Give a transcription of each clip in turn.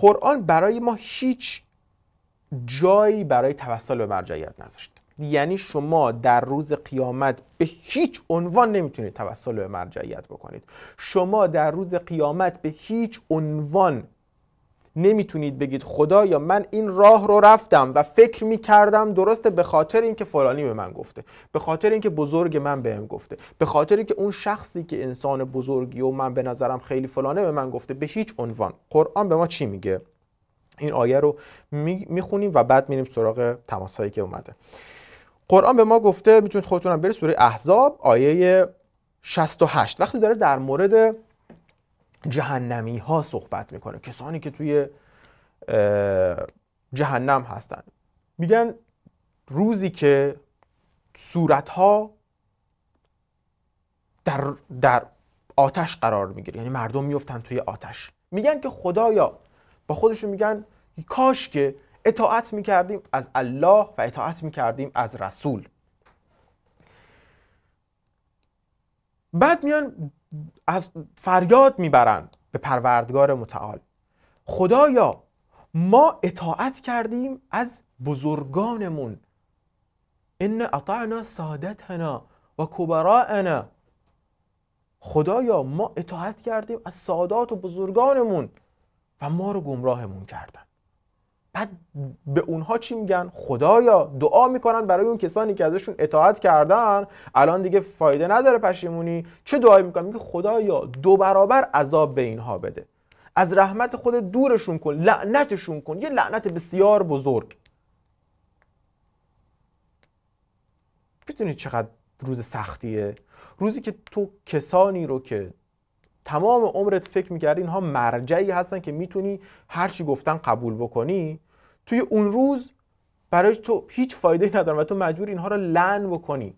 قرآن برای ما هیچ جایی برای توسل به مرجعیت نذاشت یعنی شما در روز قیامت به هیچ عنوان نمیتونید توسل به مرجعیت بکنید شما در روز قیامت به هیچ عنوان نمیتونید بگید خدا یا من این راه رو رفتم و فکر میکردم درسته به خاطر اینکه فلانی به من گفته به خاطر اینکه بزرگ من بهم گفته به خاطر اینکه اون شخصی که انسان بزرگی و من به نظرم خیلی فلانه به من گفته به هیچ عنوان قرآن به ما چی میگه این آیه رو میخونیم و بعد میریم سراغ تماسایی که اومده قرآن به ما گفته میتونید خودتونم برید سوره احزاب آیه 68 وقتی داره در مورد جهنمی ها صحبت میکنه کسانی که توی جهنم هستن میگن روزی که صورت ها در, در آتش قرار میگیره یعنی مردم میفتن توی آتش میگن که خدایا با خودشون میگن کاش که اطاعت میکردیم از الله و اطاعت میکردیم از رسول بعد میان از فریاد میبرند به پروردگار متعال خدایا ما اطاعت کردیم از بزرگانمون ان اطعنا سادتنا و کبراءنا خدایا ما اطاعت کردیم از سادات و بزرگانمون و ما رو گمراهمون کردن بعد به اونها چی میگن خدایا دعا میکنن برای اون کسانی که ازشون اطاعت کردن الان دیگه فایده نداره پشیمونی چه دعایی میکنن میگه خدایا دو برابر عذاب به اینها بده از رحمت خود دورشون کن لعنتشون کن یه لعنت بسیار بزرگ میتونی چقدر روز سختیه روزی که تو کسانی رو که تمام عمرت فکر میکردی اینها مرجعی هستن که میتونی هرچی گفتن قبول بکنی توی اون روز برای تو هیچ فایده ندارن و تو مجبور اینها رو لن بکنی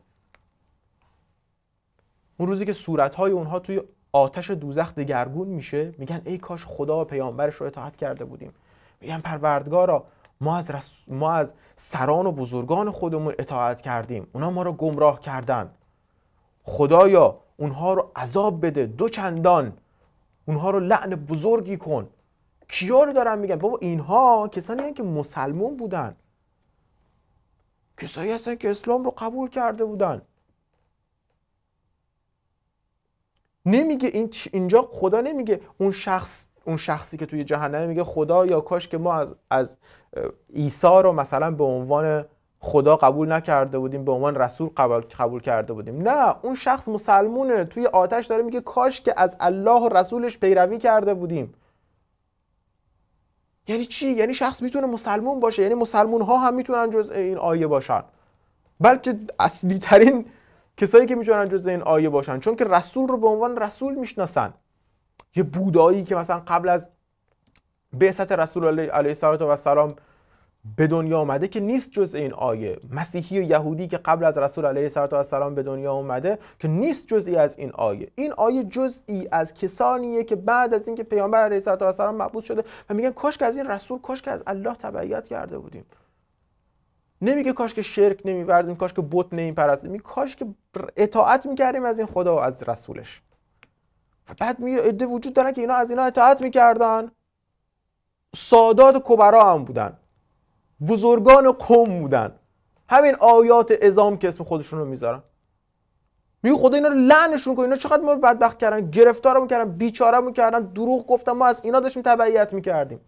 اون روزی که صورتهای اونها توی آتش دوزخ دگرگون میشه میگن ای کاش خدا و پیامبرش رو اطاعت کرده بودیم میگن پروردگارا ما از, ما از سران و بزرگان خودمون اطاعت کردیم اونا ما رو گمراه کردن خدایا اونها رو عذاب بده دو چندان اونها رو لعن بزرگی کن کیا رو دارن میگن بابا اینها کسانی هستن که مسلمون بودن کسایی هستن که اسلام رو قبول کرده بودن نمیگه این اینجا خدا نمیگه اون شخص اون شخصی که توی جهنم میگه خدا یا کاش که ما از از عیسی رو مثلا به عنوان خدا قبول نکرده بودیم به عنوان رسول قبول, کرده بودیم نه اون شخص مسلمونه توی آتش داره میگه کاش که از الله و رسولش پیروی کرده بودیم یعنی چی یعنی شخص میتونه مسلمون باشه یعنی مسلمون ها هم میتونن جز این آیه باشن بلکه اصلی ترین کسایی که میتونن جز این آیه باشن چون که رسول رو به عنوان رسول میشناسن یه بودایی که مثلا قبل از بعثت رسول علیه و السلام به دنیا آمده که نیست جز این آیه مسیحی و یهودی که قبل از رسول علیه السلام به دنیا آمده که نیست جزئی از این آیه این آیه جزئی از کسانیه که بعد از اینکه پیامبر علیه السلام مبعوث شده و میگن کاش که از این رسول کاش که از الله تبعیت کرده بودیم نمیگه کاش که شرک نمیورزیم کاش که بت نمیپرستیم میگه کاش که اطاعت میکردیم از این خدا و از رسولش و بعد میگه عده وجود دارن که اینا از اینا اطاعت میکردن سادات کبرا هم بودن بزرگان قوم بودن همین آیات ازام که اسم خودشون رو میذارن میگه خدا اینا رو لعنشون کن اینا چقدر ما رو بدبخت کردن گرفتارمون کردن بیچارمون کردن دروغ گفتن ما از اینا داشتیم تبعیت میکردیم